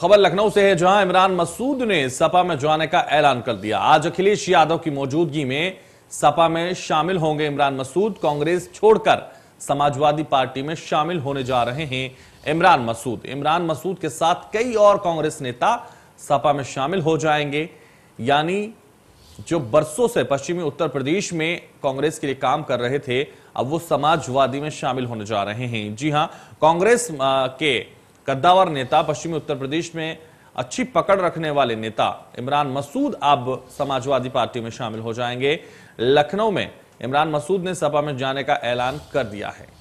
खबर लखनऊ से है जहां इमरान मसूद ने सपा में जाने का ऐलान कर दिया आज अखिलेश यादव की मौजूदगी में सपा में शामिल होंगे इमरान मसूद कांग्रेस छोड़कर समाजवादी पार्टी में शामिल होने जा रहे हैं इमरान मसूद इमरान मसूद के साथ कई और कांग्रेस नेता सपा में शामिल हो जाएंगे यानी जो बरसों से पश्चिमी उत्तर प्रदेश में कांग्रेस के लिए काम कर रहे थे अब वो समाजवादी में शामिल होने जा रहे हैं जी हां कांग्रेस के कद्दावर नेता पश्चिमी उत्तर प्रदेश में अच्छी पकड़ रखने वाले नेता इमरान मसूद अब समाजवादी पार्टी में शामिल हो जाएंगे लखनऊ में इमरान मसूद ने सपा में जाने का ऐलान कर दिया है